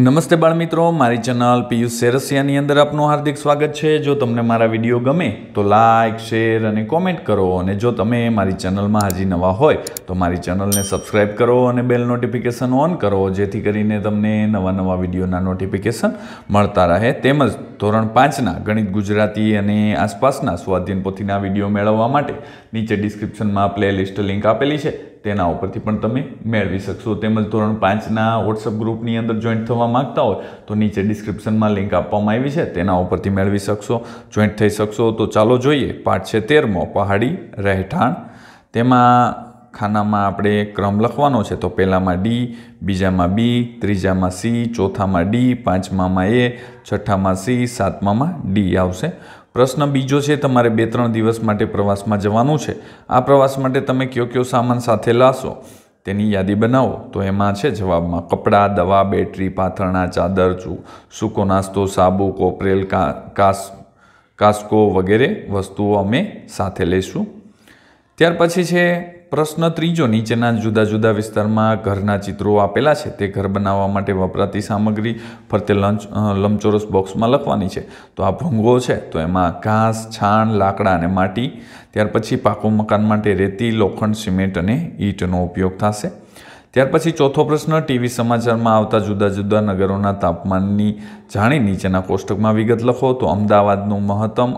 નમસ્તે બાળમિત્રો મારી ચેનલ પિયુષ સેરસિયાની અંદર આપનું હાર્દિક સ્વાગત છે જો તમને મારા વિડીયો ગમે તો લાઇક શેર અને કોમેન્ટ કરો અને જો તમે મારી ચેનલમાં હજી નવા હોય તો મારી ચેનલને સબસ્ક્રાઇબ કરો અને બેલ નોટિફિકેશન ઓન કરો જેથી કરીને તમને નવા નવા વિડીયોના નોટિફિકેશન મળતા રહે તેમજ ધોરણ પાંચના ગણિત ગુજરાતી અને આસપાસના સ્વાધ્યન પોથીના વિડીયો મેળવવા માટે નીચે ડિસ્ક્રિપ્શનમાં પ્લેલિસ્ટ લિંક આપેલી છે તેના ઉપરથી પણ તમે મેળવી શકશો તેમજ ધોરણ પાંચના વોટ્સઅપ ગ્રુપની અંદર જોઈન્ટ થવા માગતા હોય તો નીચે ડિસ્ક્રિપ્શનમાં લિંક આપવામાં આવી છે તેના ઉપરથી મેળવી શકશો જોઈન્ટ થઈ શકશો તો ચાલો જોઈએ પાઠ છે તેરમો પહાડી રહેઠાણ તેમાં ખાનામાં આપણે ક્રમ લખવાનો છે તો પહેલાંમાં ડી બીજામાં બી ત્રીજામાં સી ચોથામાં ડી પાંચમામાં એ છઠ્ઠામાં સી સાતમામાં ડી આવશે પ્રશ્ન બીજો છે તમારે બે ત્રણ દિવસ માટે પ્રવાસમાં જવાનું છે આ પ્રવાસ માટે તમે કયો કયો સામાન સાથે લાશો તેની યાદી બનાવો તો એમાં છે જવાબમાં કપડાં દવા બેટરી પાથરણા ચાદર ચૂ સૂકો નાસ્તો સાબુ કોપરેલ કાસ કાસ્કો વગેરે વસ્તુઓ અમે સાથે લઈશું ત્યાર પછી છે પ્રશ્ન ત્રીજો નીચેના જુદા જુદા વિસ્તારમાં ઘરના ચિત્રો આપેલા છે તે ઘર બનાવવા માટે વપરાતી સામગ્રી ફરતે લંચ લંબચોરસ બોક્સમાં લખવાની છે તો આ ભૂંગો છે તો એમાં ઘાસ છાણ લાકડા અને માટી ત્યાર પછી પાકું મકાન માટે રેતી લોખંડ સિમેન્ટ અને ઈંટનો ઉપયોગ થશે ત્યાર પછી ચોથો પ્રશ્ન ટીવી સમાચારમાં આવતા જુદા જુદા નગરોના તાપમાનની જાણી નીચેના કોષ્ટકમાં વિગત લખો તો અમદાવાદનું મહત્તમ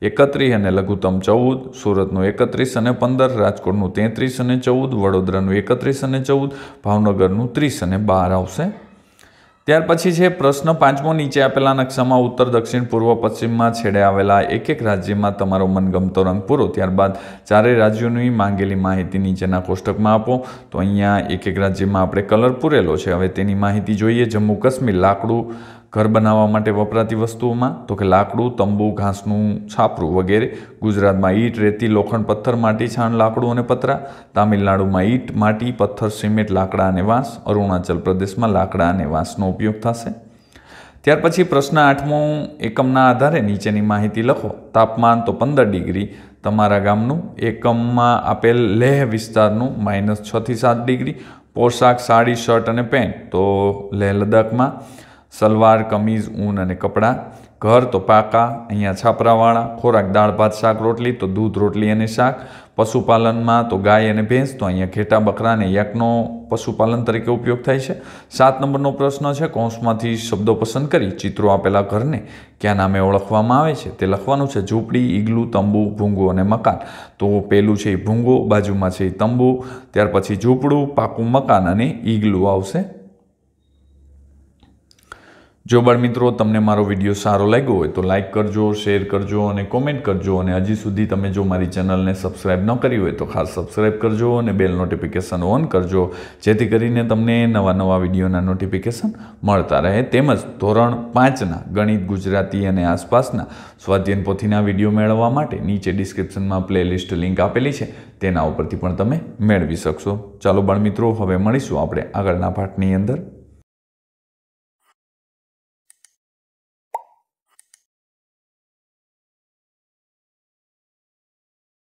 એકત્રીસ અને લઘુત્તમ ચૌદ સુરતનું એકત્રીસ અને પંદર રાજકોટનું તેત્રીસ અને ચૌદ વડોદરાનું એકત્રીસ અને ચૌદ ભાવનગરનું ત્રીસ અને બાર આવશે ત્યાર પછી છે પ્રશ્ન પાંચમો નીચે આપેલા નકશામાં ઉત્તર દક્ષિણ પૂર્વ પશ્ચિમમાં છેડે આવેલા એક એક રાજ્યમાં તમારો મનગમતો રંગ પૂરો ત્યારબાદ ચારેય રાજ્યોની માંગેલી માહિતી નીચેના કોષ્ટકમાં આપો તો અહીંયા એક એક રાજ્યમાં આપણે કલર પૂરેલો છે હવે તેની માહિતી જોઈએ જમ્મુ કાશ્મીર લાકડું ઘર બનાવવા માટે વપરાતી વસ્તુઓમાં તો કે લાકડું તંબુ ઘાસનું છાપરું વગેરે ગુજરાતમાં ઈટ રેતી લોખંડ પથ્થર માટી છાણ લાકડું અને પતરા તામિલનાડુમાં ઈટ માટી પથ્થર સિમેન્ટ લાકડા અને વાંસ અરુણાચલ પ્રદેશમાં લાકડા અને વાંસનો ઉપયોગ થશે ત્યાર પછી પ્રશ્ન આઠમો એકમના આધારે નીચેની માહિતી લખો તાપમાન તો પંદર ડિગ્રી તમારા ગામનું એકમમાં આપેલ લેહ વિસ્તારનું માઇનસ છથી સાત ડિગ્રી પોશાક સાડી શર્ટ અને પેન્ટ તો લેહ લદ્દાખમાં સલવાર કમીઝ ઊન અને કપડાં ઘર તો પાકા અહીંયા છાપરાવાળા ખોરાક દાળ ભાત શાક રોટલી તો દૂધ રોટલી અને શાક પશુપાલનમાં તો ગાય અને ભેંસ તો અહીંયા ઘેટા બકરા અને યકનો પશુપાલન તરીકે ઉપયોગ થાય છે સાત નંબરનો પ્રશ્ન છે કૌંસમાંથી શબ્દો પસંદ કરી ચિત્રો આપેલા ઘરને ક્યાં નામે ઓળખવામાં આવે છે તે લખવાનું છે ઝૂંપડી ઈગલું તંબુ ભૂંગો અને મકાન તો પહેલું છે એ ભૂંગો બાજુમાં છે એ તંબુ ત્યાર પછી ઝૂંપડું પાકું મકાન અને ઈગલું આવશે જો મિત્રો તમને મારો વિડીયો સારો લાગ્યો હોય તો લાઇક કરજો શેર કરજો અને કોમેન્ટ કરજો અને હજી સુધી તમે જો મારી ચેનલને સબસ્ક્રાઇબ ન કરી હોય તો ખાસ સબસ્ક્રાઈબ કરજો અને બેલ નોટિફિકેશન ઓન કરજો જેથી કરીને તમને નવા નવા વિડીયોના નોટિફિકેશન મળતા રહે તેમજ ધોરણ પાંચના ગણિત ગુજરાતી અને આસપાસના સ્વાધ્યન પોથીના વિડીયો મેળવવા માટે નીચે ડિસ્ક્રિપ્શનમાં પ્લેલિસ્ટ લિંક આપેલી છે તેના ઉપરથી પણ તમે મેળવી શકશો ચાલો મિત્રો હવે મળીશું આપણે આગળના પાઠની અંદર